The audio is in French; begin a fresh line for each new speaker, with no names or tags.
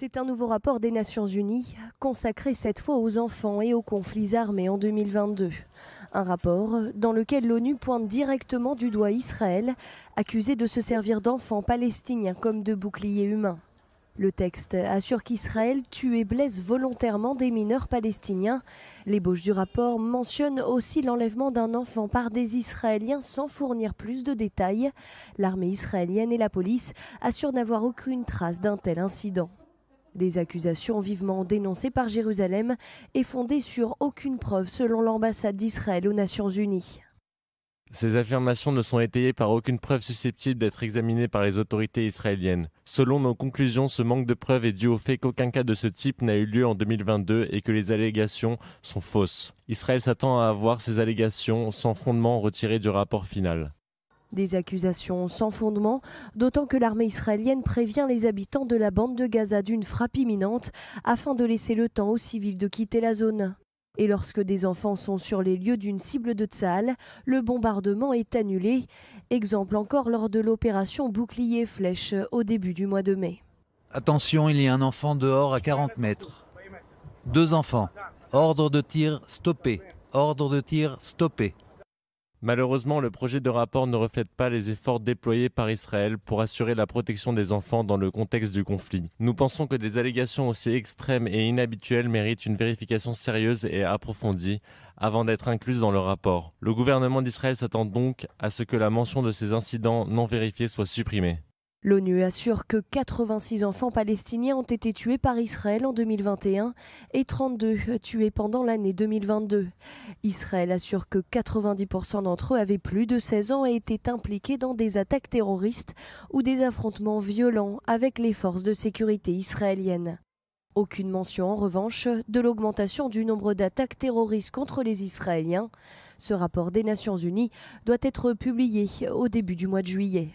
C'est un nouveau rapport des Nations Unies consacré cette fois aux enfants et aux conflits armés en 2022. Un rapport dans lequel l'ONU pointe directement du doigt Israël, accusé de se servir d'enfants palestiniens comme de boucliers humains. Le texte assure qu'Israël tue et blesse volontairement des mineurs palestiniens. L'ébauche du rapport mentionne aussi l'enlèvement d'un enfant par des Israéliens sans fournir plus de détails. L'armée israélienne et la police assurent n'avoir aucune trace d'un tel incident. Des accusations vivement dénoncées par Jérusalem et fondées sur aucune preuve selon l'ambassade d'Israël aux Nations Unies.
Ces affirmations ne sont étayées par aucune preuve susceptible d'être examinée par les autorités israéliennes. Selon nos conclusions, ce manque de preuves est dû au fait qu'aucun cas de ce type n'a eu lieu en 2022 et que les allégations sont fausses. Israël s'attend à avoir ces allégations sans fondement retirées du rapport final.
Des accusations sans fondement, d'autant que l'armée israélienne prévient les habitants de la bande de Gaza d'une frappe imminente afin de laisser le temps aux civils de quitter la zone. Et lorsque des enfants sont sur les lieux d'une cible de Tsahal, le bombardement est annulé. Exemple encore lors de l'opération Bouclier Flèche au début du mois de mai.
Attention, il y a un enfant dehors à 40 mètres. Deux enfants. Ordre de tir stoppé. Ordre de tir stoppé. Malheureusement, le projet de rapport ne reflète pas les efforts déployés par Israël pour assurer la protection des enfants dans le contexte du conflit. Nous pensons que des allégations aussi extrêmes et inhabituelles méritent une vérification sérieuse et approfondie avant d'être incluses dans le rapport. Le gouvernement d'Israël s'attend donc à ce que la mention de ces incidents non vérifiés soit supprimée.
L'ONU assure que 86 enfants palestiniens ont été tués par Israël en 2021 et 32 tués pendant l'année 2022. Israël assure que 90% d'entre eux avaient plus de 16 ans et étaient impliqués dans des attaques terroristes ou des affrontements violents avec les forces de sécurité israéliennes. Aucune mention en revanche de l'augmentation du nombre d'attaques terroristes contre les Israéliens. Ce rapport des Nations Unies doit être publié au début du mois de juillet.